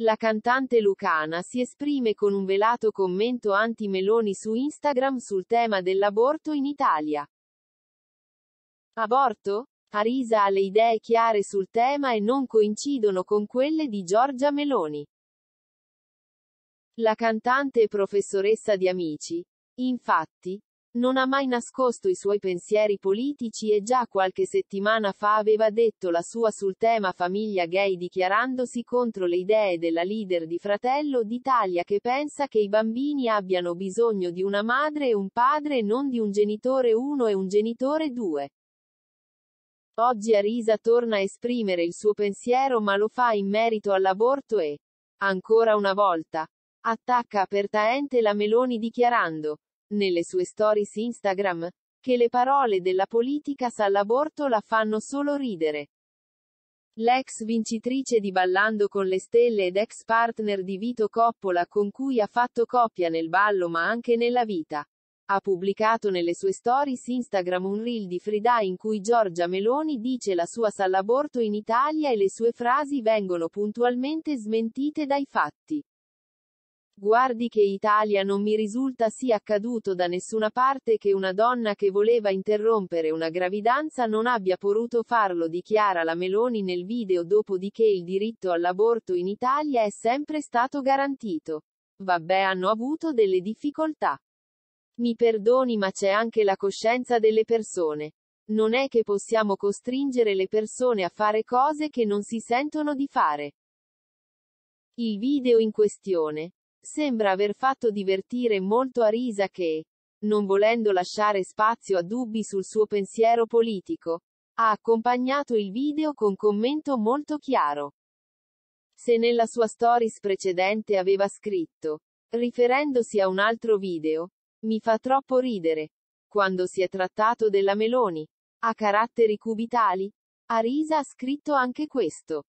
La cantante lucana si esprime con un velato commento anti-Meloni su Instagram sul tema dell'aborto in Italia. Aborto? Arisa ha le idee chiare sul tema e non coincidono con quelle di Giorgia Meloni. La cantante e professoressa di Amici, infatti, non ha mai nascosto i suoi pensieri politici e già qualche settimana fa aveva detto la sua sul tema famiglia gay dichiarandosi contro le idee della leader di Fratello d'Italia che pensa che i bambini abbiano bisogno di una madre e un padre e non di un genitore 1 e un genitore 2. Oggi Arisa torna a esprimere il suo pensiero ma lo fa in merito all'aborto e, ancora una volta, attacca apertamente la Meloni dichiarando nelle sue stories Instagram, che le parole della politica s'all'aborto la fanno solo ridere. L'ex vincitrice di Ballando con le stelle ed ex partner di Vito Coppola con cui ha fatto coppia nel ballo ma anche nella vita. Ha pubblicato nelle sue stories Instagram un reel di Frida in cui Giorgia Meloni dice la sua salaborto in Italia e le sue frasi vengono puntualmente smentite dai fatti. Guardi che Italia non mi risulta sia accaduto da nessuna parte che una donna che voleva interrompere una gravidanza non abbia potuto farlo, dichiara la Meloni nel video, dopodiché il diritto all'aborto in Italia è sempre stato garantito. Vabbè, hanno avuto delle difficoltà. Mi perdoni, ma c'è anche la coscienza delle persone. Non è che possiamo costringere le persone a fare cose che non si sentono di fare. Il video in questione Sembra aver fatto divertire molto a Risa che, non volendo lasciare spazio a dubbi sul suo pensiero politico, ha accompagnato il video con commento molto chiaro. Se nella sua stories precedente aveva scritto, riferendosi a un altro video, mi fa troppo ridere, quando si è trattato della Meloni, a caratteri cubitali, Arisa ha scritto anche questo.